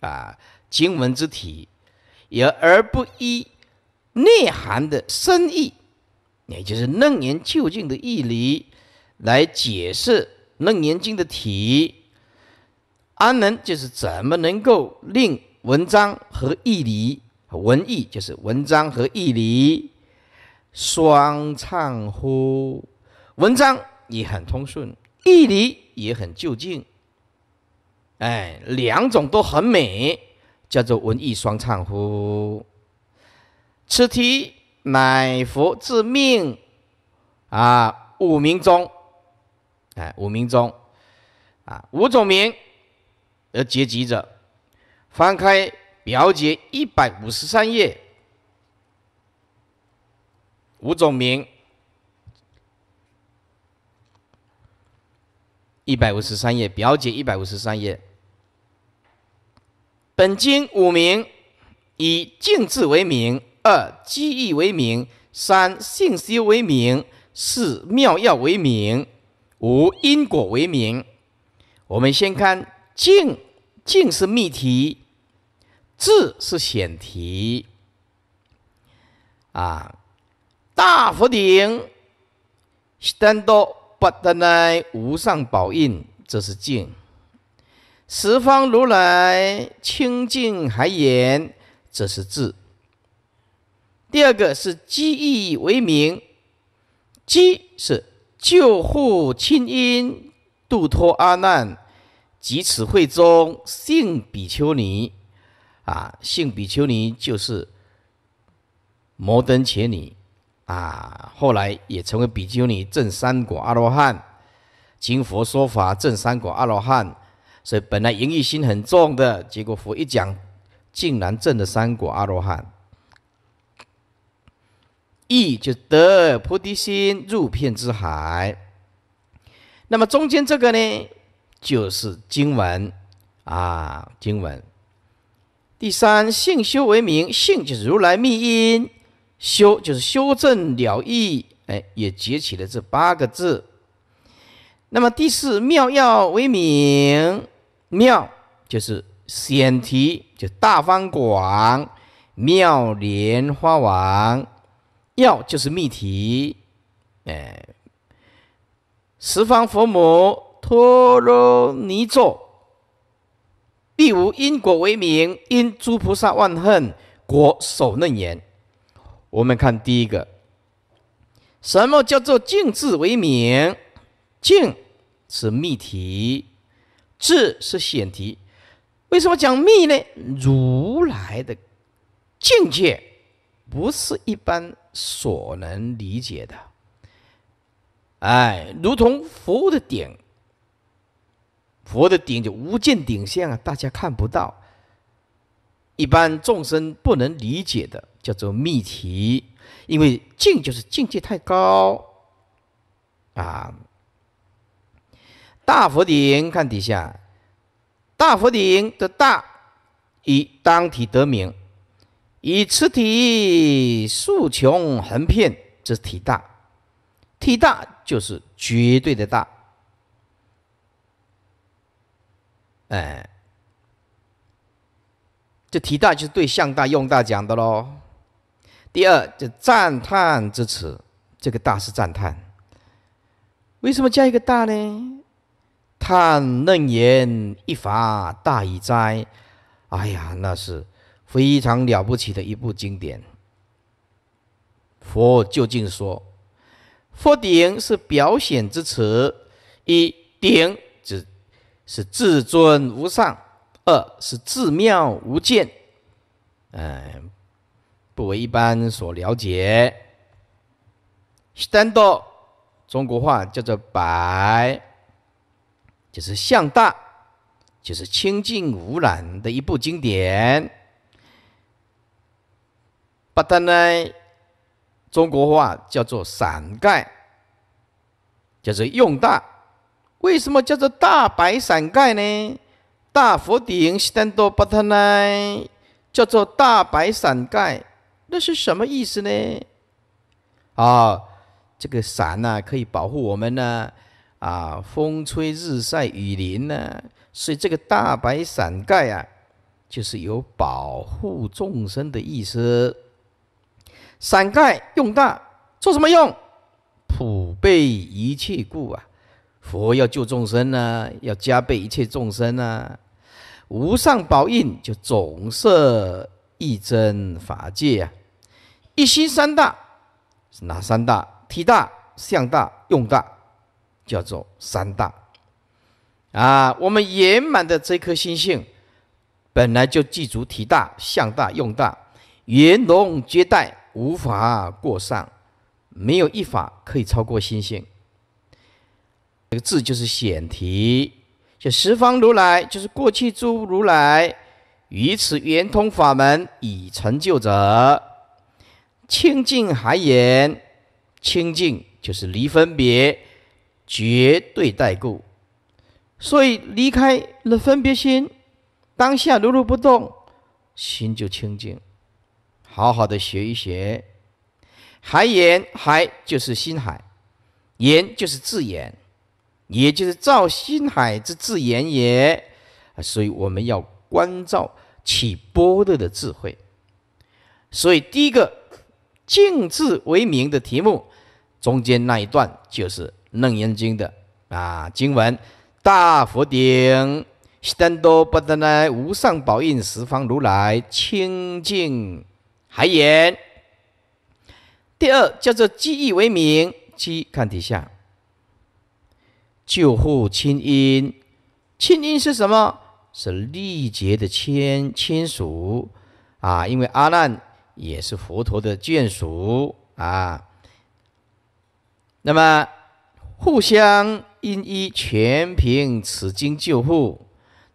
啊，经文之体也而不依内涵的深意，也就是楞严究竟的义理来解释楞严经的体，安能就是怎么能够令文章和义理文义就是文章和义理双畅乎？文章也很通顺，义理也很究竟。哎，两种都很美，叫做文艺双唱呼。此题乃佛自命，啊，五名中，哎，五名中，啊，五种名而结集者。翻开表解一百五十三页，五种名，一百五十三页表解一百五十三页。本经五名：以静字为名，二机意为名，三信息为名，四妙药为名，五因果为名。我们先看静，静是密题，字是显题。啊，大佛顶，stand 单刀不单 t 无上宝印，这是静。十方如来清净海眼，这是字。第二个是机意为名，机是救护亲因，度脱阿难，及此会中性比丘尼。啊，性比丘尼就是摩登伽女。啊，后来也成为比丘尼正三果阿罗汉，经佛说法正三果阿罗汉。所以本来淫欲心很重的，结果佛一讲，竟然证了三果阿罗汉。意就得菩提心入片之海。那么中间这个呢，就是经文啊，经文。第三性修为名，性就是如来密因，修就是修正了意，哎，也结起了这八个字。那么第四妙药为名。妙就是显题，就大方广妙莲花王；要就是密题，哎，十方佛母陀罗尼咒，必无因果为名，因诸菩萨万恨果守嫩言。我们看第一个，什么叫做净字为名？净是密题。智是显题，为什么讲密呢？如来的境界不是一般所能理解的，哎，如同佛的顶，佛的顶就无尽顶相啊，大家看不到，一般众生不能理解的，叫做密题，因为境就是境界太高啊。大佛顶看底下，大佛顶的大以当体得名，以此体竖穷横遍，则体大。体大就是绝对的大。哎，这体大就是对向大用大讲的喽。第二，这赞叹之词，这个大是赞叹。为什么加一个大呢？叹嫩言一法大矣哉，哎呀，那是非常了不起的一部经典。佛究竟说，佛顶是表显之词，一顶指是至尊无上，二是至妙无间，哎，不为一般所了解。s t a n d 中国话叫做白。就是向大，就是清净无染的一部经典。巴达奈，中国话叫做伞盖，叫做用大。为什么叫做大白伞盖呢？大佛顶西檀多巴达奈叫做大白伞盖，那是什么意思呢？啊，这个伞呢，可以保护我们呢。啊，风吹日晒雨淋呢，所以这个大白伞盖啊，就是有保护众生的意思。伞盖用大做什么用？普被一切故啊，佛要救众生呢，要加倍一切众生呢，无上宝印就总摄一真法界啊。一心三大是哪三大？体大、相大、用大。叫做三大啊！我们圆满的这颗心性本来就具足体大、相大、用大，圆通接待，无法过上，没有一法可以超过心性。这个字就是显提，就十方如来就是过去诸如来于此圆通法门已成就者，清净海眼，清净就是离分别。绝对代故，所以离开了分别心，当下如如不动，心就清净。好好的学一学，海盐海就是心海，盐就是自盐，也就是照心海之自盐也。所以我们要关照起波的的智慧。所以第一个“静智为名”的题目，中间那一段就是。楞严经的啊，经文大佛顶悉檀多波多那无上宝印十方如来清净海眼。第二叫做机意为名，机看底下救护清音，清音是什么？是历劫的亲亲属啊，因为阿难也是佛陀的眷属啊，那么。互相因依，全凭此经救护。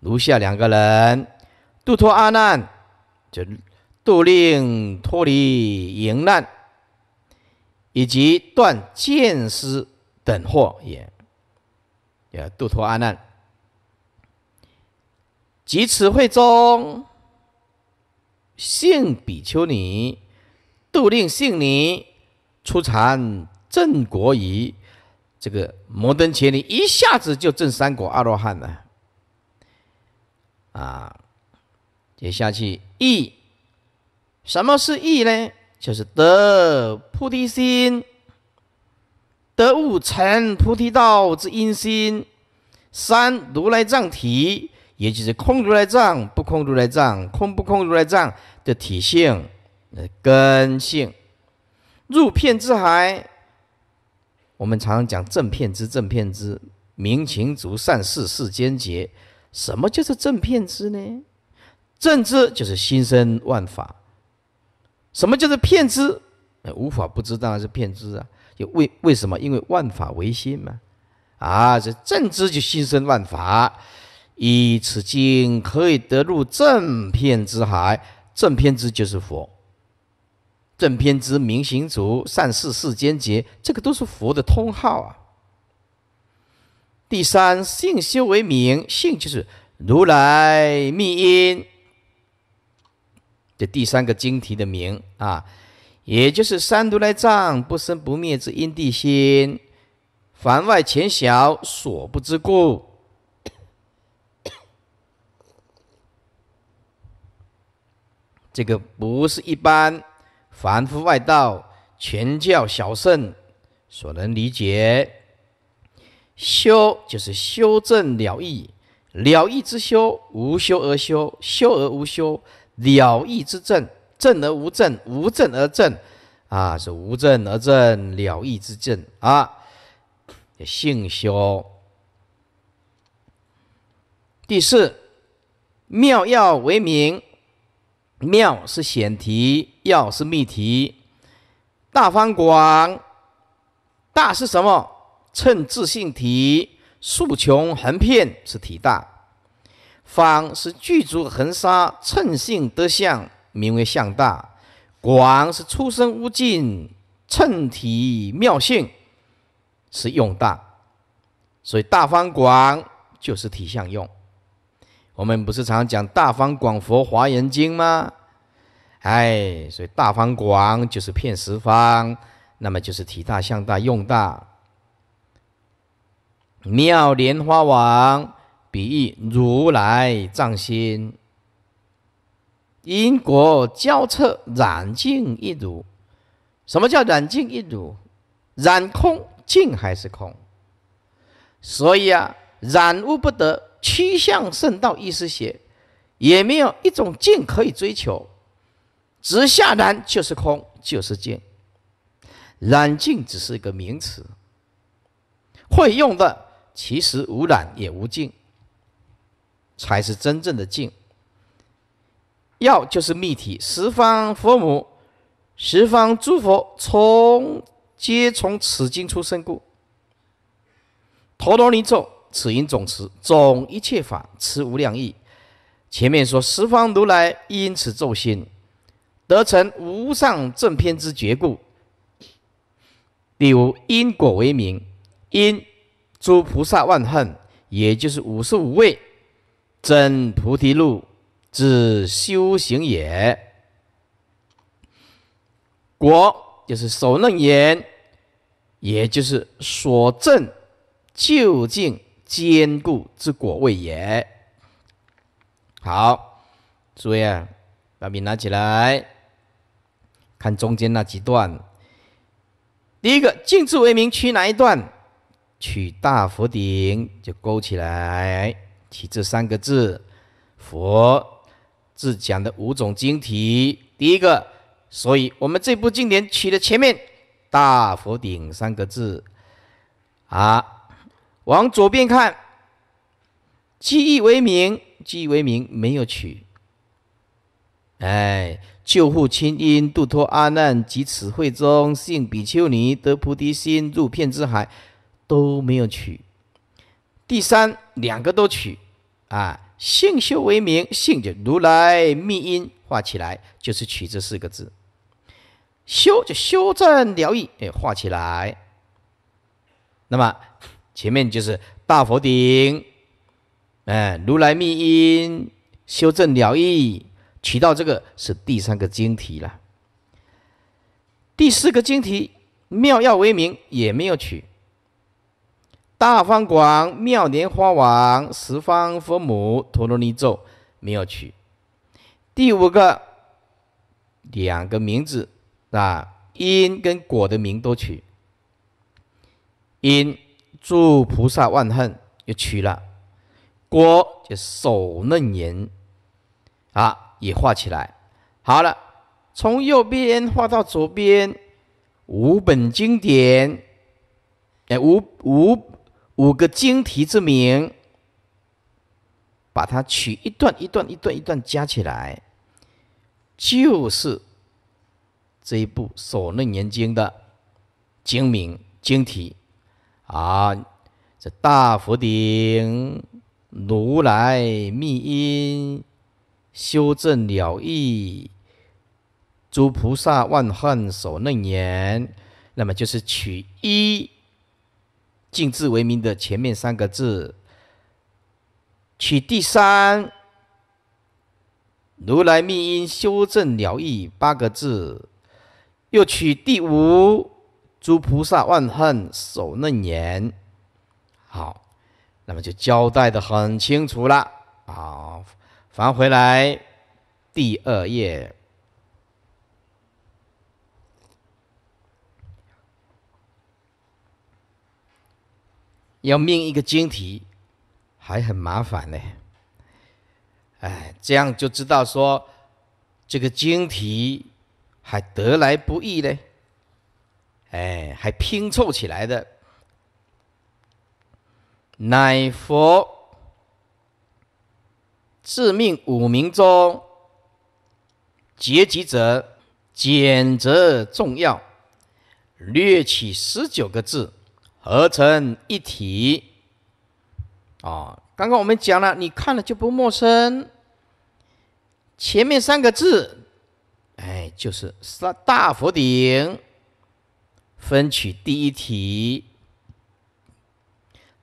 如下两个人，度脱阿难，就度令脱离迎难，以及断见思等祸也。也度脱阿难，即此会中，性比丘尼，度令性尼出禅正国矣。这个摩登伽尼一下子就证三果阿罗汉了，啊，接下去意，什么是意呢？就是得菩提心，得悟成菩提道之因心，三如来藏体，也就是空如来藏、不空如来藏、空不空如来藏的体性、根性，入片之海。我们常常讲正片之正片之，民情足善事世间结。什么就是正片之呢？正之就是心生万法。什么叫做片之？无法不知当然是片之啊。就为为什么？因为万法唯心嘛。啊，这正之就心生万法，以此经可以得入正片之海。正片之就是佛。正偏之明行足，善事世间结，这个都是佛的通号啊。第三性修为明，性就是如来密因，这第三个经题的名啊，也就是三如来藏不生不灭之因地心，凡外浅小所不知故，这个不是一般。凡夫外道、全教小圣所能理解，修就是修正了义，了义之修，无修而修，修而无修；了义之正，正而无正，无正而正，啊，是无正而正了义之正啊，性修。第四，妙药为名。妙是显题，要是密题。大方广，大是什么？称自信体，数穷横遍是体大。方是具足横沙，称性得相名为相大。广是出生无尽，称体妙性是用大。所以大方广就是体相用。我们不是常讲《大方广佛华严经》吗？哎，所以《大方广》就是骗十方，那么就是体大、向大、用大。妙莲花王比喻如来藏心，因果交彻染净一如。什么叫染净一如？染空净还是空？所以啊，染污不得。趋向圣道，意时邪，也没有一种净可以追求，直下然就是空，就是净。染净只是一个名词，会用的其实无染也无净，才是真正的净。要就是密体，十方佛母，十方诸佛从皆从此经出生故。陀罗尼咒。此因总持，总一切法，持无量意。前面说十方如来因此咒心，得成无上正偏之觉故。第五因果为名，因诸菩萨万恨，也就是五十五位真菩提路之修行也。果就是手楞言，也就是所证究竟。坚固之果位也。好，注意啊，把笔拿起来，看中间那几段。第一个静字为名，取哪一段？取大佛顶，就勾起来，取这三个字“佛”字讲的五种经体。第一个，所以我们这部经典取的前面“大佛顶”三个字。啊。往左边看，记忆为名，记忆为名没有取。哎，救护清音，度脱阿难及此会中性比丘尼得菩提心入片之海都没有取。第三两个都取啊，性修为名性就如来密因画起来就是取这四个字，修就修正疗愈哎画起来，那么。前面就是大佛顶，哎，如来密因修正了义，取到这个是第三个经题了。第四个经题妙药为名也没有取，大方广妙莲花王十方佛母陀罗尼咒没有取。第五个两个名字啊，因跟果的名都取，因。祝菩萨万恨又取了，郭就《手楞严》啊，也画起来。好了，从右边画到左边，五本经典，哎，五五五个经题之名，把它取一段一段一段一段加起来，就是这一部《手楞严经》的经名、经题。啊，这大福顶如来密因修正了义，诸菩萨万行所能言，那么就是取一敬字为名的前面三个字，取第三如来密因修正了义八个字，又取第五。诸菩萨万恨守嫩严，好，那么就交代的很清楚了啊。返回来第二页，要命一个晶体还很麻烦呢。哎，这样就知道说这个晶体还得来不易嘞。哎，还拼凑起来的。乃佛自命五名中结集者，简则重要，略取十九个字，合成一体。啊，刚刚我们讲了，你看了就不陌生。前面三个字，哎，就是三大佛顶。分取第一题，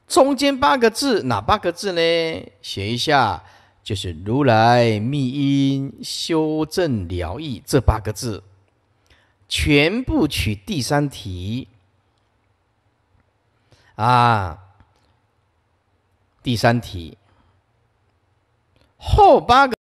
中间八个字哪八个字呢？写一下，就是“如来密音修正疗愈”这八个字，全部取第三题啊，第三题后八个。